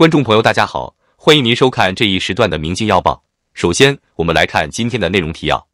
观众朋友，大家好，欢迎您收看这一时段的《明星要报》。首先，我们来看今天的内容提要：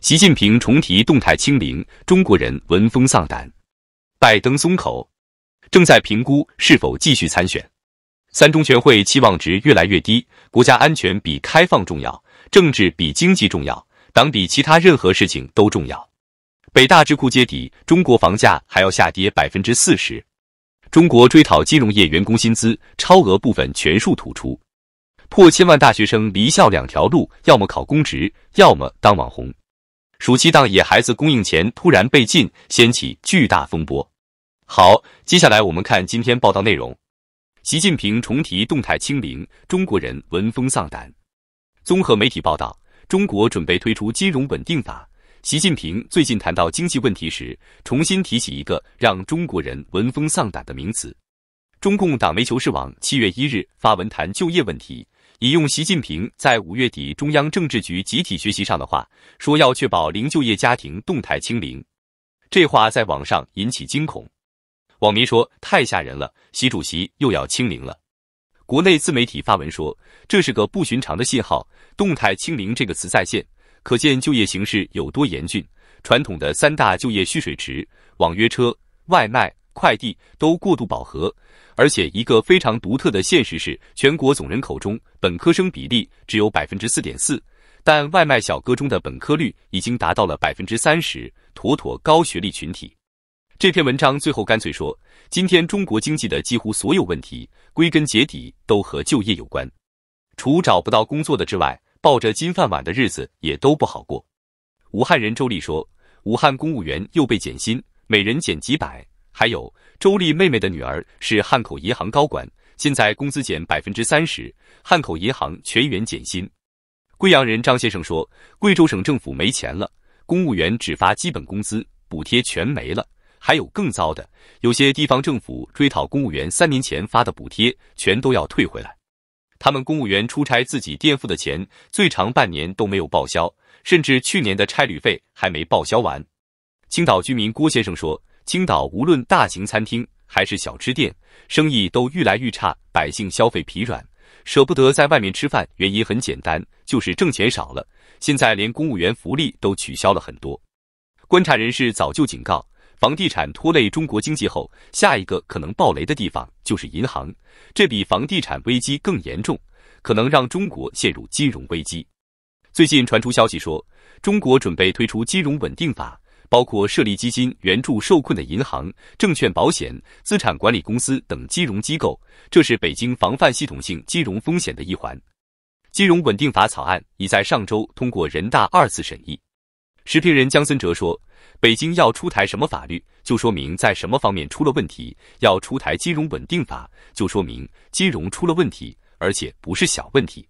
习近平重提动态清零，中国人闻风丧胆；拜登松口，正在评估是否继续参选；三中全会期望值越来越低；国家安全比开放重要，政治比经济重要，党比其他任何事情都重要。北大智库揭底，中国房价还要下跌百分之四十。中国追讨金融业员工薪资超额部分全数吐出，破千万大学生离校两条路，要么考公职，要么当网红。暑期档野孩子公映前突然被禁，掀起巨大风波。好，接下来我们看今天报道内容。习近平重提动态清零，中国人闻风丧胆。综合媒体报道，中国准备推出金融稳定法。习近平最近谈到经济问题时，重新提起一个让中国人闻风丧胆的名词。中共党媒求是网七月一日发文谈就业问题，引用习近平在五月底中央政治局集体学习上的话，说要确保零就业家庭动态清零。这话在网上引起惊恐，网民说太吓人了，习主席又要清零了。国内自媒体发文说这是个不寻常的信号，动态清零这个词再现。可见就业形势有多严峻，传统的三大就业蓄水池——网约车、外卖、快递都过度饱和。而且一个非常独特的现实是，全国总人口中本科生比例只有百分之四点四，但外卖小哥中的本科率已经达到了百分之三十，妥妥高学历群体。这篇文章最后干脆说，今天中国经济的几乎所有问题，归根结底都和就业有关。除找不到工作的之外。抱着金饭碗的日子也都不好过。武汉人周丽说，武汉公务员又被减薪，每人减几百。还有周丽妹妹的女儿是汉口银行高管，现在工资减百分之三十，汉口银行全员减薪。贵阳人张先生说，贵州省政府没钱了，公务员只发基本工资，补贴全没了。还有更糟的，有些地方政府追讨公务员三年前发的补贴，全都要退回来。他们公务员出差自己垫付的钱，最长半年都没有报销，甚至去年的差旅费还没报销完。青岛居民郭先生说：“青岛无论大型餐厅还是小吃店，生意都愈来愈差，百姓消费疲软，舍不得在外面吃饭。原因很简单，就是挣钱少了。现在连公务员福利都取消了很多。”观察人士早就警告。房地产拖累中国经济后，下一个可能暴雷的地方就是银行，这比房地产危机更严重，可能让中国陷入金融危机。最近传出消息说，中国准备推出金融稳定法，包括设立基金援助受困的银行、证券、保险、资产管理公司等金融机构。这是北京防范系统性金融风险的一环。金融稳定法草案已在上周通过人大二次审议。时评人江森哲说：“北京要出台什么法律，就说明在什么方面出了问题。要出台金融稳定法，就说明金融出了问题，而且不是小问题。”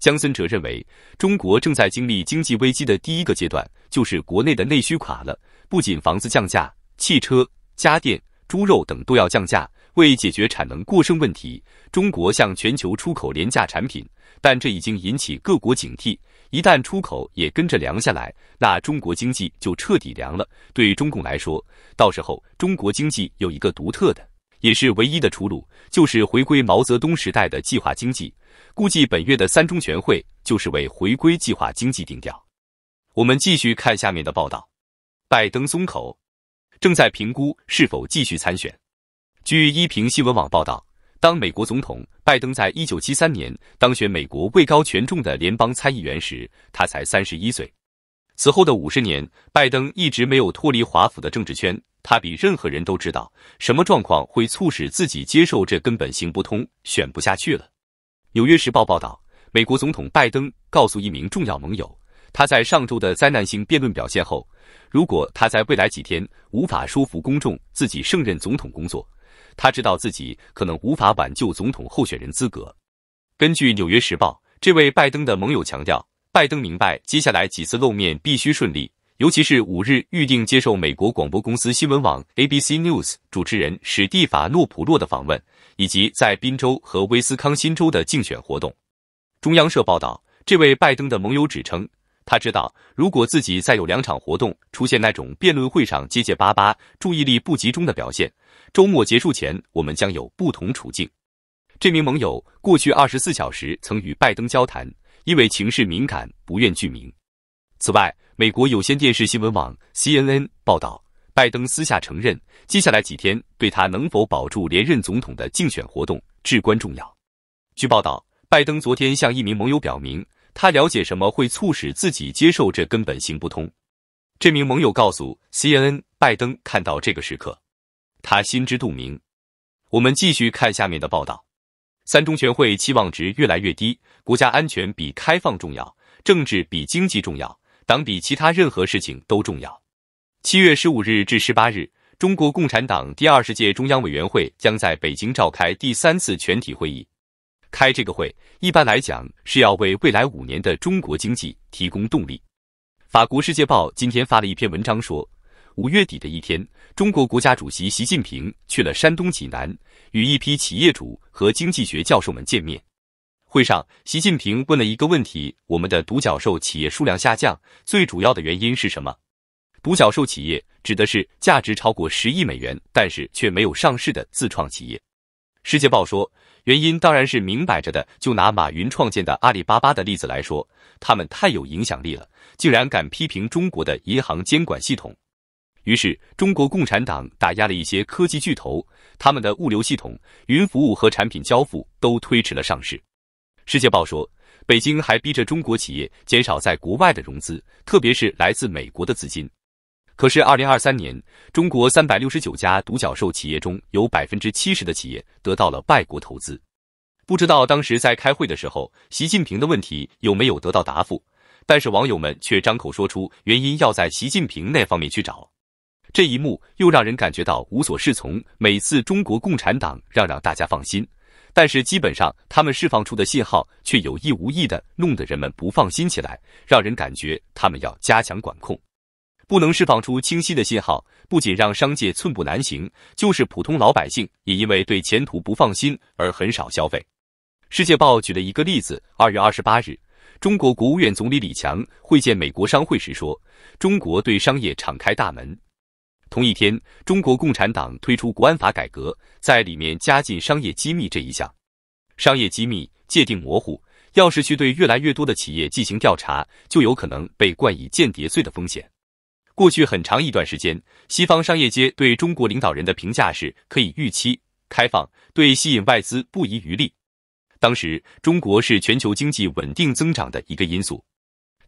江森哲认为，中国正在经历经济危机的第一个阶段，就是国内的内需垮了，不仅房子降价，汽车、家电、猪肉等都要降价。为解决产能过剩问题，中国向全球出口廉价产品，但这已经引起各国警惕。一旦出口也跟着凉下来，那中国经济就彻底凉了。对中共来说，到时候中国经济有一个独特的，也是唯一的出路，就是回归毛泽东时代的计划经济。估计本月的三中全会就是为回归计划经济定调。我们继续看下面的报道：拜登松口，正在评估是否继续参选。据一评新闻网报道。当美国总统拜登在一九七三年当选美国位高权重的联邦参议员时，他才三十一岁。此后的五十年，拜登一直没有脱离华府的政治圈。他比任何人都知道什么状况会促使自己接受这根本行不通、选不下去了。《纽约时报》报道，美国总统拜登告诉一名重要盟友，他在上周的灾难性辩论表现后，如果他在未来几天无法说服公众自己胜任总统工作。他知道自己可能无法挽救总统候选人资格。根据《纽约时报》，这位拜登的盟友强调，拜登明白接下来几次露面必须顺利，尤其是五日预定接受美国广播公司新闻网 （ABC News） 主持人史蒂法诺普洛的访问，以及在宾州和威斯康辛州的竞选活动。中央社报道，这位拜登的盟友指称。他知道，如果自己再有两场活动出现那种辩论会上结结巴巴、注意力不集中的表现，周末结束前我们将有不同处境。这名盟友过去二十四小时曾与拜登交谈，因为情势敏感，不愿具名。此外，美国有线电视新闻网 CNN 报道，拜登私下承认，接下来几天对他能否保住连任总统的竞选活动至关重要。据报道，拜登昨天向一名盟友表明。他了解什么会促使自己接受这根本行不通。这名盟友告诉 CNN，拜登看到这个时刻，他心知肚明。我们继续看下面的报道。三中全会期望值越来越低。国家安全比开放重要，政治比经济重要，党比其他任何事情都重要。七月十五日至十八日，中国共产党第二十届中央委员会将在北京召开第三次全体会议。开这个会，一般来讲是要为未来五年的中国经济提供动力。法国《世界报》今天发了一篇文章说，五月底的一天，中国国家主席习近平去了山东济南，与一批企业主和经济学教授们见面。会上，习近平问了一个问题：我们的独角兽企业数量下降，最主要的原因是什么？独角兽企业指的是价值超过十亿美元，但是却没有上市的自创企业。《世界报》说。原因当然是明摆着的，就拿马云创建的阿里巴巴的例子来说，他们太有影响力了，竟然敢批评中国的银行监管系统。于是，中国共产党打压了一些科技巨头，他们的物流系统、云服务和产品交付都推迟了上市。世界报说，北京还逼着中国企业减少在国外的融资，特别是来自美国的资金。可是，二零二三年，中国三百六十九家独角兽企业中，有百分之七十的企业得到了外国投资。不知道当时在开会的时候，习近平的问题有没有得到答复？但是网友们却张口说出原因，要在习近平那方面去找。这一幕又让人感觉到无所适从。每次中国共产党让让大家放心，但是基本上他们释放出的信号却有意无意的弄得人们不放心起来，让人感觉他们要加强管控。不能释放出清晰的信号，不仅让商界寸步难行，就是普通老百姓也因为对前途不放心而很少消费。世界报举了一个例子：二月二十八日，中国国务院总理李强会见美国商会时说，中国对商业敞开大门。同一天，中国共产党推出国安法改革，在里面加进商业机密这一项。商业机密界定模糊，要是去对越来越多的企业进行调查，就有可能被冠以间谍罪的风险。过去很长一段时间，西方商业界对中国领导人的评价是可以预期、开放，对吸引外资不遗余力。当时，中国是全球经济稳定增长的一个因素。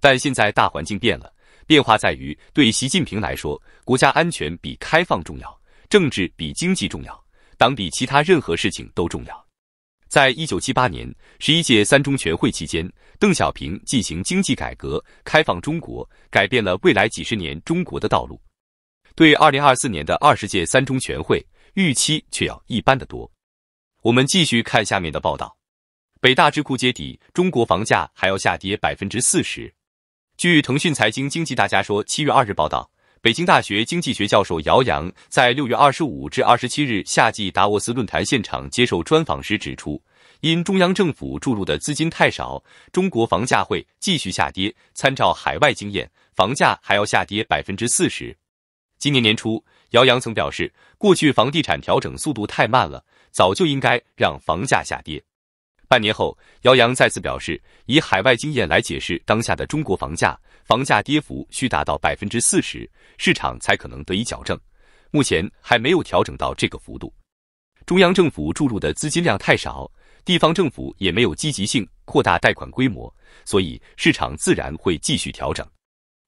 但现在大环境变了，变化在于对习近平来说，国家安全比开放重要，政治比经济重要，党比其他任何事情都重要。在一九七八年十一届三中全会期间，邓小平进行经济改革开放中国，改变了未来几十年中国的道路。对二零二四年的二十届三中全会预期却要一般的多。我们继续看下面的报道。北大智库揭底，中国房价还要下跌百分之四十。据腾讯财经《经济大家说》七月二日报道。北京大学经济学教授姚洋在六月二十五至二十七日夏季达沃斯论坛现场接受专访时指出，因中央政府注入的资金太少，中国房价会继续下跌。参照海外经验，房价还要下跌百分之四十。今年年初，姚洋曾表示，过去房地产调整速度太慢了，早就应该让房价下跌。半年后，姚洋再次表示，以海外经验来解释当下的中国房价。房价跌幅需达到百分之四十，市场才可能得以矫正。目前还没有调整到这个幅度。中央政府注入的资金量太少，地方政府也没有积极性扩大贷款规模，所以市场自然会继续调整。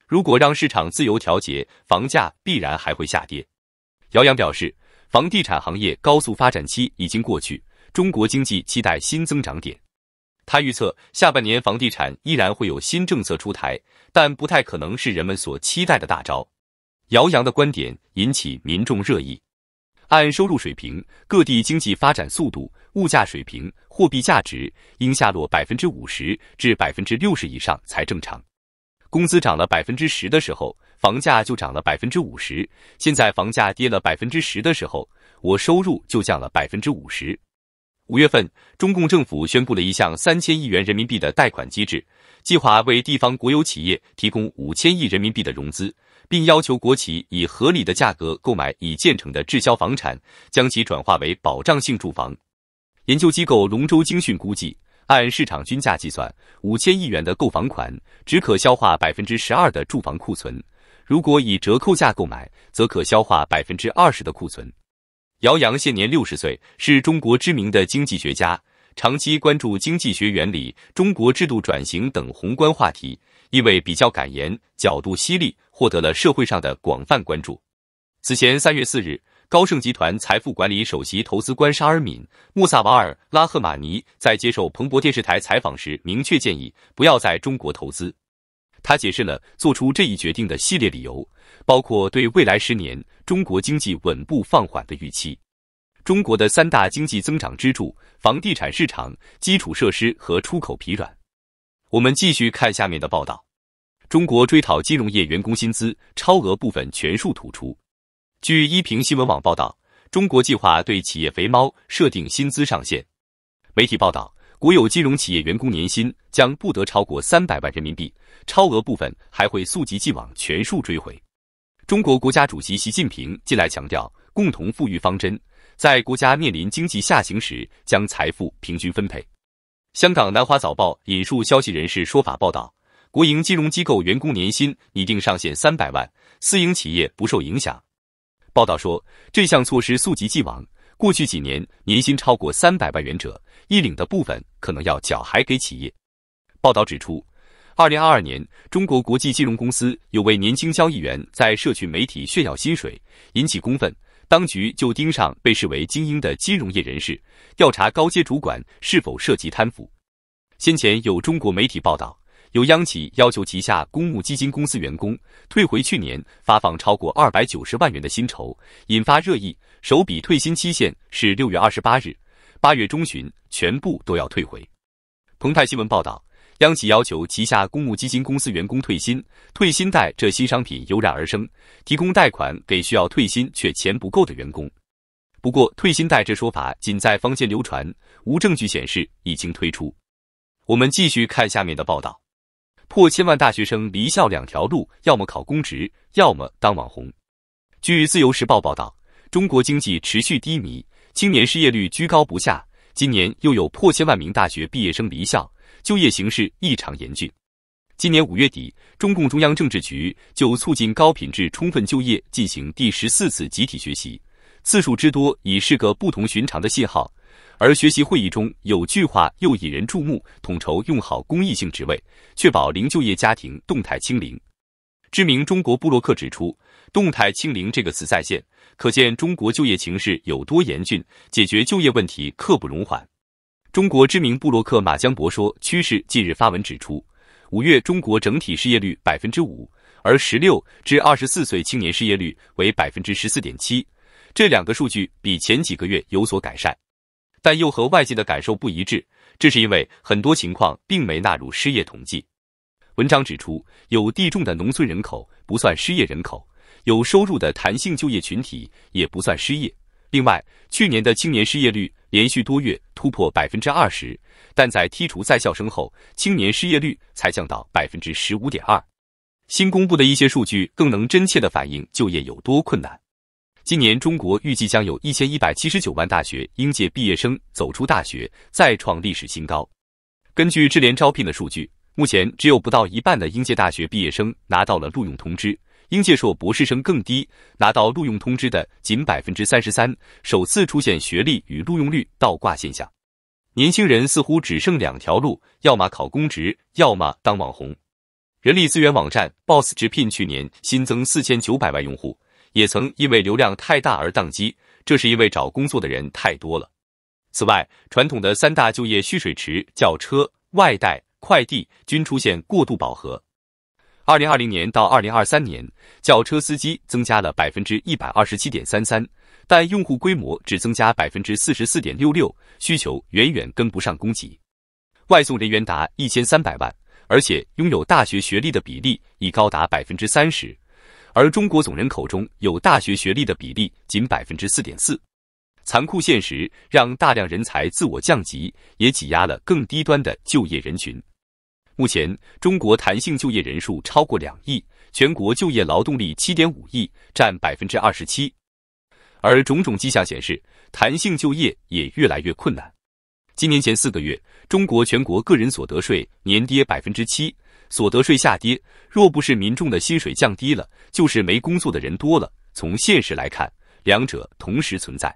如果让市场自由调节，房价必然还会下跌。姚洋表示，房地产行业高速发展期已经过去，中国经济期待新增长点。他预测下半年房地产依然会有新政策出台，但不太可能是人们所期待的大招。姚洋的观点引起民众热议。按收入水平、各地经济发展速度、物价水平、货币价值，应下落百分之五十至百分之六十以上才正常。工资涨了百分之十的时候，房价就涨了百分之五十。现在房价跌了百分之十的时候，我收入就降了百分之五十。五月份，中共政府宣布了一项三千亿元人民币的贷款机制，计划为地方国有企业提供五千亿人民币的融资，并要求国企以合理的价格购买已建成的滞销房产，将其转化为保障性住房。研究机构龙舟经讯估计，按市场均价计算，五千亿元的购房款只可消化百分之十二的住房库存；如果以折扣价购买，则可消化百分之二十的库存。姚洋现年六十岁，是中国知名的经济学家，长期关注经济学原理、中国制度转型等宏观话题，因为比较敢言、角度犀利，获得了社会上的广泛关注。此前三月四日，高盛集团财富管理首席投资官沙尔敏·穆萨瓦尔·拉赫马尼在接受彭博电视台采访时，明确建议不要在中国投资。他解释了做出这一决定的系列理由，包括对未来十年中国经济稳步放缓的预期，中国的三大经济增长支柱——房地产市场、基础设施和出口疲软。我们继续看下面的报道：中国追讨金融业员工薪资超额部分全数吐出。据一评新闻网报道，中国计划对企业“肥猫”设定薪资上限。媒体报道。国有金融企业员工年薪将不得超过三百万人民币，超额部分还会溯及既往全数追回。中国国家主席习近平近来强调，共同富裕方针在国家面临经济下行时将财富平均分配。香港南华早报引述消息人士说法报道，国营金融机构员工年薪拟定上限三百万，私营企业不受影响。报道说，这项措施溯及既往，过去几年年薪超过三百万元者。应领的部分可能要缴还给企业。报道指出，二零二二年，中国国际金融公司有位年轻交易员在社区媒体炫耀薪水，引起公愤。当局就盯上被视为精英的金融业人士，调查高阶主管是否涉及贪腐。先前有中国媒体报道，有央企要求旗下公募基金公司员工退回去年发放超过二百九十万元的薪酬，引发热议。首笔退薪期限是六月二十八日。八月中旬，全部都要退回。澎湃新闻报道，央企要求旗下公募基金公司员工退薪，退薪贷这新商品油然而生，提供贷款给需要退薪却钱不够的员工。不过，退薪贷这说法仅在坊间流传，无证据显示已经推出。我们继续看下面的报道：破千万大学生离校两条路，要么考公职，要么当网红。据自由时报报道，中国经济持续低迷。青年失业率居高不下，今年又有破千万名大学毕业生离校，就业形势异常严峻。今年五月底，中共中央政治局就促进高品质充分就业进行第十四次集体学习，次数之多已是个不同寻常的信号。而学习会议中有句话又引人注目：统筹用好公益性职位，确保零就业家庭动态清零。知名中国布洛克指出。动态清零这个词再现，可见中国就业形势有多严峻，解决就业问题刻不容缓。中国知名布洛克马江博说，趋势近日发文指出，五月中国整体失业率百分之五，而十六至二十四岁青年失业率为百分之十四点七，这两个数据比前几个月有所改善，但又和外界的感受不一致。这是因为很多情况并没纳入失业统计。文章指出，有地种的农村人口不算失业人口。有收入的弹性就业群体也不算失业。另外，去年的青年失业率连续多月突破百分之二十，但在剔除在校生后，青年失业率才降到百分之十五点二。新公布的一些数据更能真切的反映就业有多困难。今年中国预计将有一千一百七十九万大学应届毕业生走出大学，再创历史新高。根据智联招聘的数据，目前只有不到一半的应届大学毕业生拿到了录用通知。应届硕博士生更低，拿到录用通知的仅百分之三十三，首次出现学历与录用率倒挂现象。年轻人似乎只剩两条路，要么考公职，要么当网红。人力资源网站 Boss 直聘去年新增四千九百万用户，也曾因为流量太大而宕机，这是因为找工作的人太多了。此外，传统的三大就业蓄水池——轿车、外贷、快递，均出现过度饱和。二零二零年到二零二三年，轿车司机增加了百分之一百二十七点三三，但用户规模只增加百分之四十四点六六，需求远远跟不上供给。外送人员达一千三百万，而且拥有大学学历的比例已高达百分之三十，而中国总人口中有大学学历的比例仅百分之四点四。残酷现实让大量人才自我降级，也挤压了更低端的就业人群。目前，中国弹性就业人数超过两亿，全国就业劳动力七点五亿，占百分之二十七。而种种迹象显示，弹性就业也越来越困难。今年前四个月，中国全国个人所得税年跌百分之七，所得税下跌，若不是民众的薪水降低了，就是没工作的人多了。从现实来看，两者同时存在。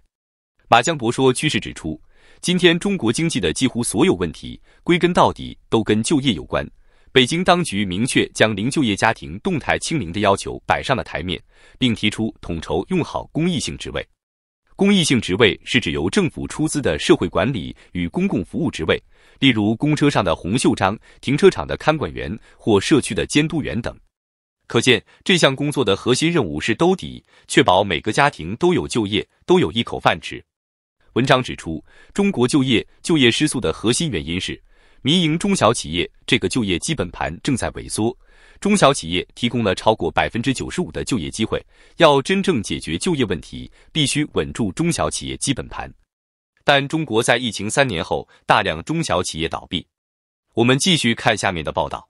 马江博说，趋势指出。今天，中国经济的几乎所有问题，归根到底都跟就业有关。北京当局明确将零就业家庭动态清零的要求摆上了台面，并提出统筹用好公益性职位。公益性职位是指由政府出资的社会管理与公共服务职位，例如公车上的红袖章、停车场的看管员或社区的监督员等。可见，这项工作的核心任务是兜底，确保每个家庭都有就业，都有一口饭吃。文章指出，中国就业就业失速的核心原因是民营中小企业这个就业基本盘正在萎缩。中小企业提供了超过百分之九十五的就业机会，要真正解决就业问题，必须稳住中小企业基本盘。但中国在疫情三年后，大量中小企业倒闭。我们继续看下面的报道：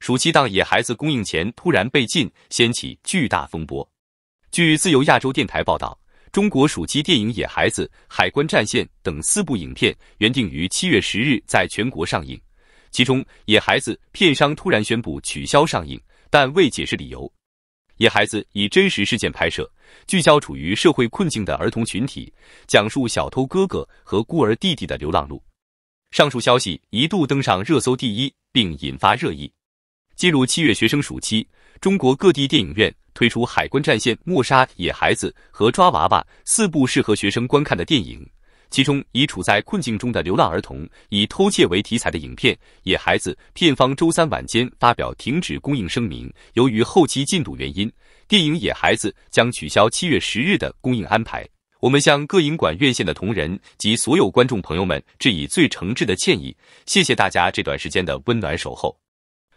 暑期档野孩子供应前突然被禁，掀起巨大风波。据自由亚洲电台报道。中国暑期电影《野孩子》《海关战线》等四部影片原定于七月十日在全国上映，其中《野孩子》片商突然宣布取消上映，但未解释理由。《野孩子》以真实事件拍摄，聚焦处于社会困境的儿童群体，讲述小偷哥哥和孤儿弟弟的流浪路。上述消息一度登上热搜第一，并引发热议。进入七月，学生暑期。中国各地电影院推出《海关战线》《莫杀野孩子》和《抓娃娃》四部适合学生观看的电影。其中，以处在困境中的流浪儿童以偷窃为题材的影片《野孩子》，片方周三晚间发表停止供应声明。由于后期进度原因，电影《野孩子》将取消七月十日的供应安排。我们向各影馆院线的同仁及所有观众朋友们致以最诚挚的歉意，谢谢大家这段时间的温暖守候。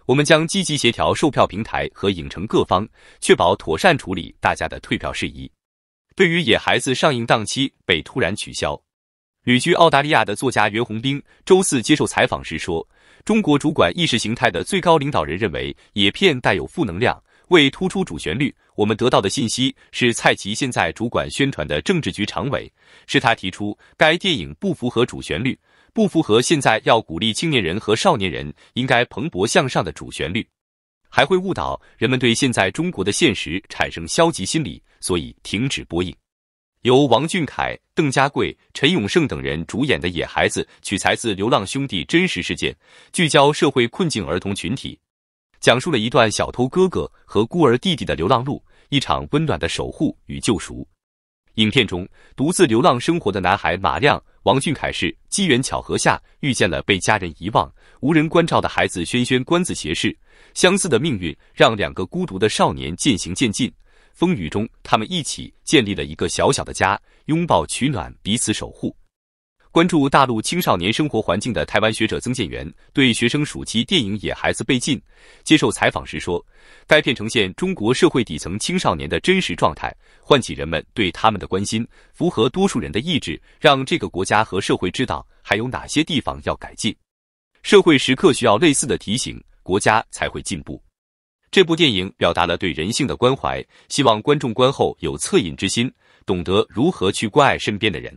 我们将积极协调售票平台和影城各方，确保妥善处理大家的退票事宜。对于《野孩子》上映档期被突然取消，旅居澳大利亚的作家袁宏斌周四接受采访时说：“中国主管意识形态的最高领导人认为，野片带有负能量，为突出主旋律，我们得到的信息是，蔡奇现在主管宣传的政治局常委是他提出该电影不符合主旋律。”不符合现在要鼓励青年人和少年人应该蓬勃向上的主旋律，还会误导人们对现在中国的现实产生消极心理，所以停止播映。由王俊凯、邓家贵、陈永胜等人主演的《野孩子》，取材自流浪兄弟真实事件，聚焦社会困境儿童群体，讲述了一段小偷哥哥和孤儿弟弟的流浪路，一场温暖的守护与救赎。影片中，独自流浪生活的男孩马亮、王俊凯是机缘巧合下遇见了被家人遗忘、无人关照的孩子轩轩。观子斜视，相似的命运让两个孤独的少年渐行渐近。风雨中，他们一起建立了一个小小的家，拥抱取暖，彼此守护。关注大陆青少年生活环境的台湾学者曾建元对学生暑期电影《野孩子》被禁，接受采访时说：“该片呈现中国社会底层青少年的真实状态，唤起人们对他们的关心，符合多数人的意志，让这个国家和社会知道还有哪些地方要改进。社会时刻需要类似的提醒，国家才会进步。这部电影表达了对人性的关怀，希望观众观后有恻隐之心，懂得如何去关爱身边的人。”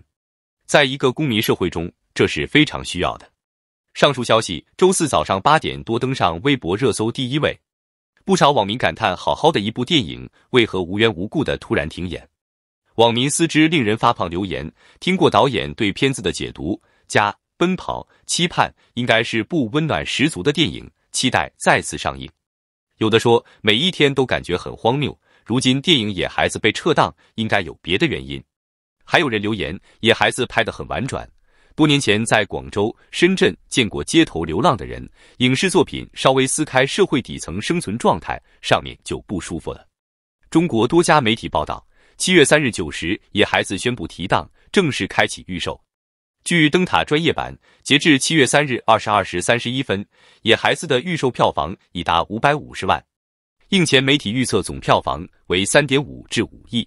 在一个公民社会中，这是非常需要的。上述消息周四早上八点多登上微博热搜第一位，不少网民感叹：好好的一部电影，为何无缘无故的突然停演？网民思之令人发胖留言，听过导演对片子的解读，加奔跑期盼，应该是部温暖十足的电影，期待再次上映。有的说，每一天都感觉很荒谬，如今电影《野孩子》被撤档，应该有别的原因。还有人留言，野孩子拍的很婉转。多年前在广州、深圳见过街头流浪的人，影视作品稍微撕开社会底层生存状态，上面就不舒服了。中国多家媒体报道，七月三日九时，野孩子宣布提档，正式开启预售。据灯塔专业版，截至七月三日二十二时三十一分，野孩子的预售票房已达五百五十万，映前媒体预测总票房为三点五至五亿。